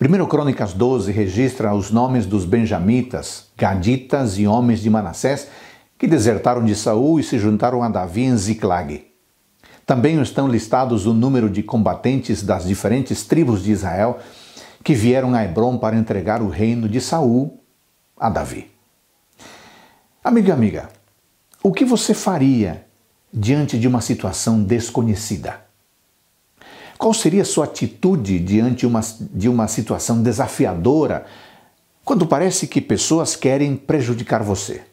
1 Crônicas 12 registra os nomes dos benjamitas, gaditas e homens de Manassés que desertaram de Saul e se juntaram a Davi em Ziclague. Também estão listados o número de combatentes das diferentes tribos de Israel que vieram a Hebron para entregar o reino de Saul a Davi. Amiga, amiga, o que você faria diante de uma situação desconhecida? Qual seria sua atitude diante uma, de uma situação desafiadora quando parece que pessoas querem prejudicar você?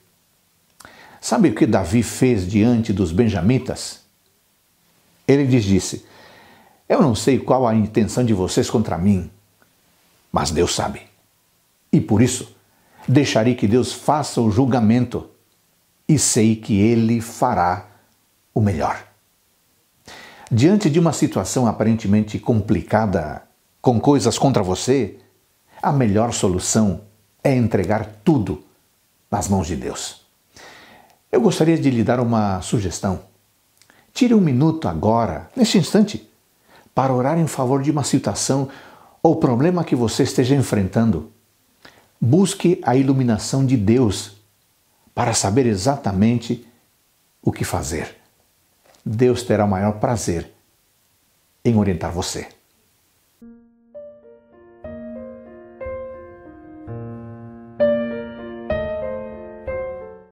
Sabe o que Davi fez diante dos benjamitas? Ele lhes disse: Eu não sei qual a intenção de vocês contra mim, mas Deus sabe. E por isso, deixarei que Deus faça o julgamento, e sei que ele fará o melhor. Diante de uma situação aparentemente complicada, com coisas contra você, a melhor solução é entregar tudo nas mãos de Deus. Eu gostaria de lhe dar uma sugestão. Tire um minuto agora, neste instante, para orar em favor de uma situação ou problema que você esteja enfrentando. Busque a iluminação de Deus para saber exatamente o que fazer. Deus terá o maior prazer em orientar você.